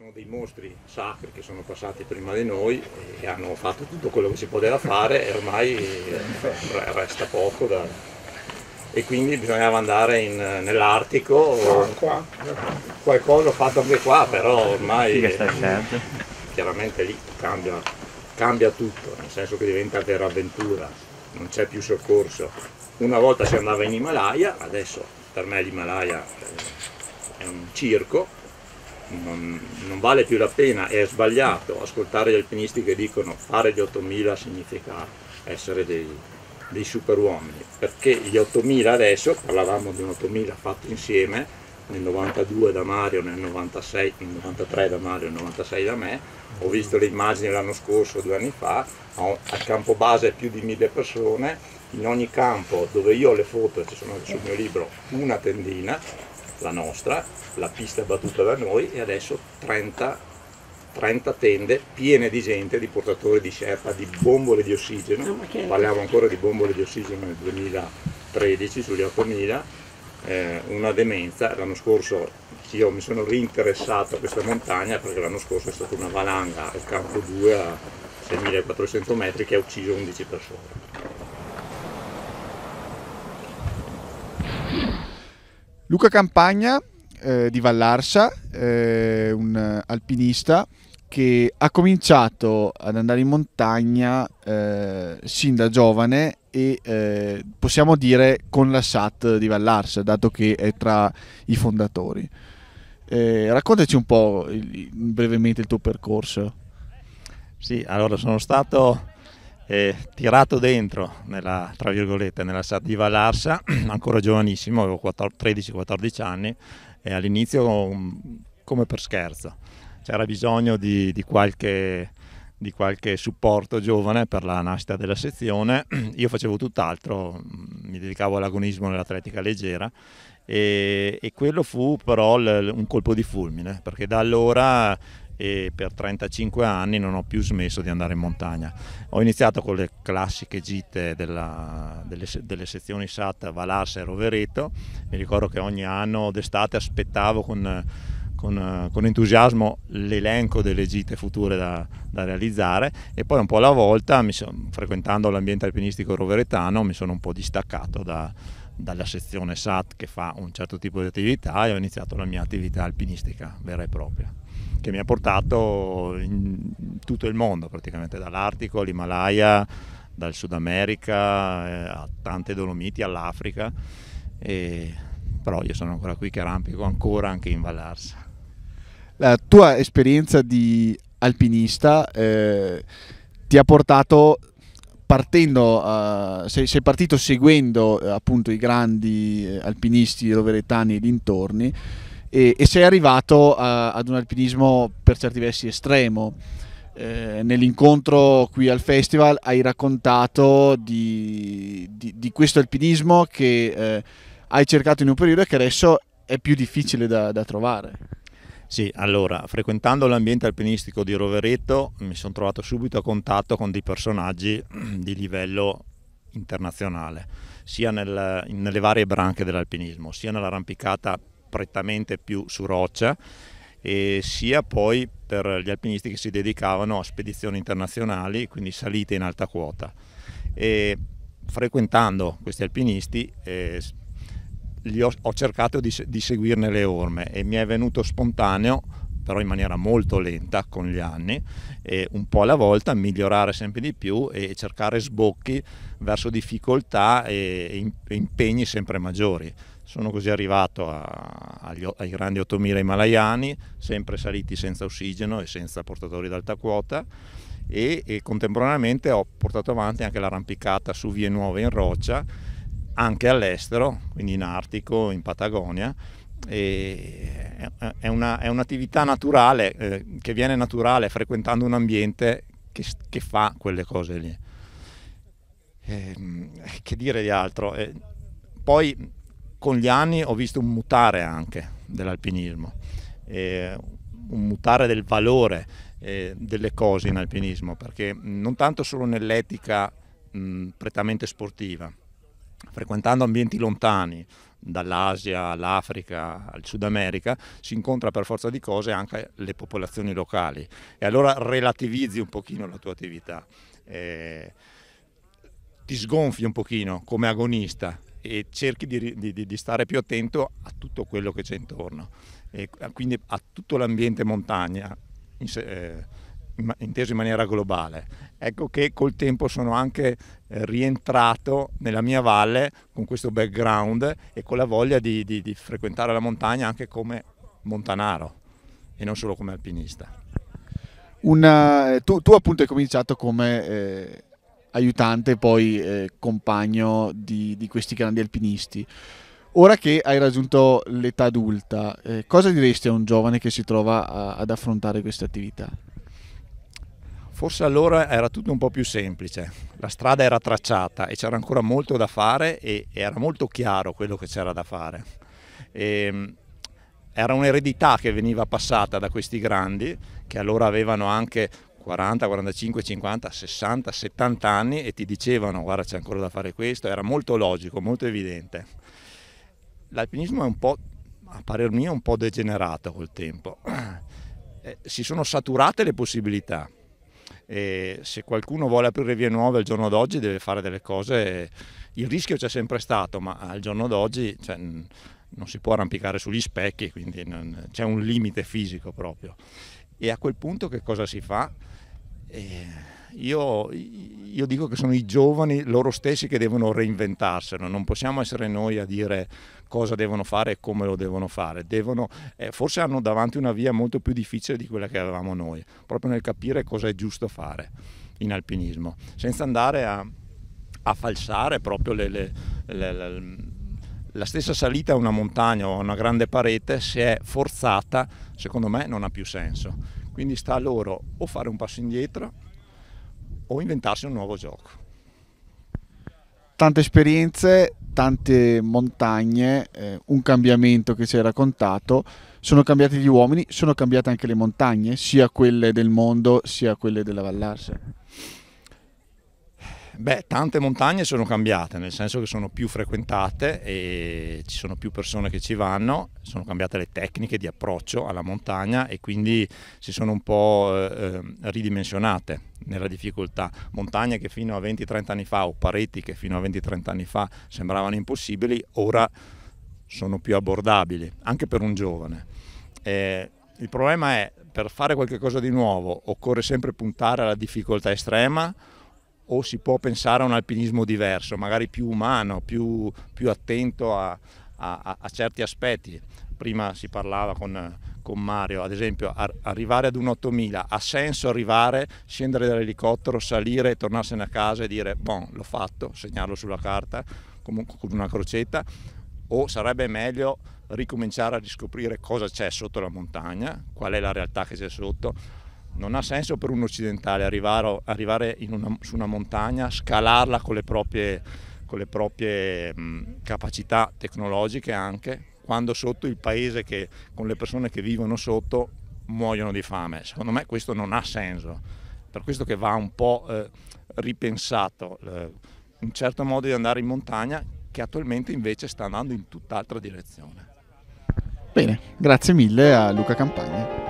sono dei mostri sacri che sono passati prima di noi e hanno fatto tutto quello che si poteva fare e ormai eh, resta poco da... e quindi bisognava andare in, nell'Artico o qua. qualcosa fatto anche qua però ormai è, certo. chiaramente lì cambia, cambia tutto nel senso che diventa vera avventura non c'è più soccorso una volta si andava in Himalaya adesso per me l'Himalaya eh, è un circo non, non, vale più la pena, è sbagliato ascoltare gli alpinisti che dicono fare gli 8000 significa essere dei, dei super uomini, perché gli 8000 adesso, parlavamo di un 8000 fatto insieme, nel 92 da Mario, nel 96, nel 93 da Mario, nel 96 da me, ho visto le immagini l'anno scorso, due anni fa, al campo base più di mille persone, in ogni campo dove io ho le foto, ci sono sul mio libro, una tendina, la nostra, la pista è battuta da noi e adesso 30, 30 tende piene di gente, di portatori di sherpa, di bombole di ossigeno, okay. Ah, parliamo ancora di bombole di ossigeno nel 2013 sugli 8000, eh, una demenza, l'anno scorso io mi sono rinteressato a questa montagna perché l'anno scorso è stata una valanga al campo 2 a 6400 metri che ha ucciso 11 persone. Luca Campagna eh, di Vallarsa, eh, un alpinista che ha cominciato ad andare in montagna eh, sin da giovane e eh, possiamo dire con la SAT di Vallarsa, dato che è tra i fondatori. Eh, raccontaci un po' il, brevemente il tuo percorso. Sì, allora sono stato eh, tirato dentro nella, tra virgolette, nella Sativa Larsa, ancora giovanissimo, avevo 13-14 anni, e all'inizio um, come per scherzo. C'era bisogno di, di, qualche, di, qualche, supporto giovane per la nascita della sezione, io facevo tutt'altro, mi dedicavo all'agonismo nell'atletica leggera e, e quello fu però l, un colpo di fulmine, perché da allora e per 35 anni non ho più smesso di andare in montagna. Ho iniziato con le classiche gite della, delle, delle, sezioni SAT Valarsa e Rovereto, mi ricordo che ogni anno d'estate aspettavo con, con, con entusiasmo l'elenco delle gite future da, da, realizzare e poi un po' alla volta, son, frequentando l'ambiente alpinistico roveretano, mi sono un po' distaccato da, dalla sezione SAT che fa un certo tipo di attività e ho iniziato la mia attività alpinistica vera e propria che mi ha portato in tutto il mondo praticamente, dall'Artico all'Himalaya, dal Sud America, eh, a tante Dolomiti, all'Africa, e... però io sono ancora qui che arrampico ancora anche in Vallarsa. La tua esperienza di alpinista eh, ti ha portato partendo, uh, sei, sei, partito seguendo uh, appunto i grandi alpinisti roveretani e dintorni, e, e sei arrivato a, eh, ad un alpinismo per certi versi estremo. Eh, nell'incontro qui al festival hai raccontato di, di, di questo alpinismo che eh, hai cercato in un periodo e che adesso è più difficile da, da trovare. Sì, allora, frequentando l'ambiente alpinistico di Rovereto mi sono trovato subito a contatto con dei personaggi di livello internazionale, sia nel, nelle varie branche dell'alpinismo, sia nell'arrampicata prettamente più su roccia, sia poi per gli alpinisti che si dedicavano a spedizioni internazionali, quindi salite in alta quota. E frequentando questi alpinisti eh, ho, ho, cercato di, di seguirne le orme e mi è venuto spontaneo però in maniera molto lenta con gli anni, e un po' alla volta migliorare sempre di più e cercare sbocchi verso difficoltà e, impegni sempre maggiori. Sono così arrivato a, agli, ai grandi 8000 himalayani, sempre saliti senza ossigeno e senza portatori d'alta quota e, e contemporaneamente ho portato avanti anche l'arrampicata su vie nuove in roccia anche all'estero, quindi in Artico, in Patagonia è, una, è, un'attività naturale eh, che viene naturale frequentando un ambiente che, che fa quelle cose lì. Eh, che dire di altro? Eh, poi con gli anni ho visto un mutare anche dell'alpinismo, un mutare del valore eh, delle cose in alpinismo, perché non tanto solo nell'etica mh, prettamente sportiva, frequentando ambienti lontani, dall'Asia all'Africa al Sud America, si incontra per forza di cose anche le popolazioni locali e allora relativizzi un pochino la tua attività. Eh, ti sgonfi un pochino come agonista e cerchi di, di, di, stare più attento a tutto quello che c'è intorno, e quindi a tutto l'ambiente montagna, in, eh, inteso in maniera globale. Ecco che col tempo sono anche eh, rientrato nella mia valle con questo background e con la voglia di, di, di frequentare la montagna anche come montanaro e non solo come alpinista. Una, eh, tu, tu, appunto hai cominciato come eh, aiutante, poi eh, compagno di, di, questi grandi alpinisti. Ora che hai raggiunto l'età adulta, eh, cosa diresti a un giovane che si trova a, ad affrontare queste attività? Forse allora era tutto un po' più semplice, la strada era tracciata e c'era ancora molto da fare e era molto chiaro quello che c'era da fare. E ehm, era un'eredità che veniva passata da questi grandi che allora avevano anche 40, 45, 50, 60, 70 anni e ti dicevano guarda c'è ancora da fare questo, era molto logico, molto evidente. L'alpinismo è un po', a parer mio, un po' degenerato col tempo. Eh, si sono saturate le possibilità e se qualcuno vuole aprire vie nuove al giorno d'oggi deve fare delle cose, il rischio c'è sempre stato, ma al giorno d'oggi cioè, non si può arrampicare sugli specchi, quindi c'è un limite fisico proprio. E a quel punto che cosa si fa? E io, io, dico che sono i giovani loro stessi che devono reinventarselo, non possiamo essere noi a dire cosa devono fare e come lo devono fare, devono, eh, forse hanno davanti una via molto più difficile di quella che avevamo noi, proprio nel capire cosa è giusto fare in alpinismo, senza andare a, a falsare proprio le, le, le, la stessa salita a una montagna o a una grande parete, se è forzata, secondo me non ha più senso. Quindi sta a loro o fare un passo indietro o inventarsi un nuovo gioco. Tante esperienze, tante montagne, eh, un cambiamento che ci hai raccontato, sono cambiati gli uomini, sono cambiate anche le montagne, sia quelle del mondo sia quelle della Vallarsa. Beh, tante montagne sono cambiate, nel senso che sono più frequentate e ci sono più persone che ci vanno, sono cambiate le tecniche di approccio alla montagna e quindi si sono un po' eh, ehm, ridimensionate nella difficoltà. Montagne che fino a 20-30 anni fa o pareti che fino a 20-30 anni fa sembravano impossibili, ora sono più abbordabili, anche per un giovane. Eh, il problema è, per fare qualcosa di nuovo occorre sempre puntare alla difficoltà estrema o si può pensare a un alpinismo diverso, magari più umano, più, più attento a, a, a, certi aspetti. Prima si parlava con, con Mario, ad esempio ar arrivare ad un 8000, ha senso arrivare, scendere dall'elicottero, salire, e tornarsene a casa e dire bon, l'ho fatto, segnarlo sulla carta comunque con una crocetta o sarebbe meglio ricominciare a riscoprire cosa c'è sotto la montagna, qual è la realtà che c'è sotto, non ha senso per un occidentale arrivare, arrivare una, su una montagna, scalarla con le proprie, con le proprie mh, capacità tecnologiche anche, quando sotto il paese che, con le persone che vivono sotto muoiono di fame. Secondo me questo non ha senso, per questo che va un po' eh, ripensato eh, un certo modo di andare in montagna che attualmente invece sta andando in tutt'altra direzione. Bene, grazie mille a Luca Campagna.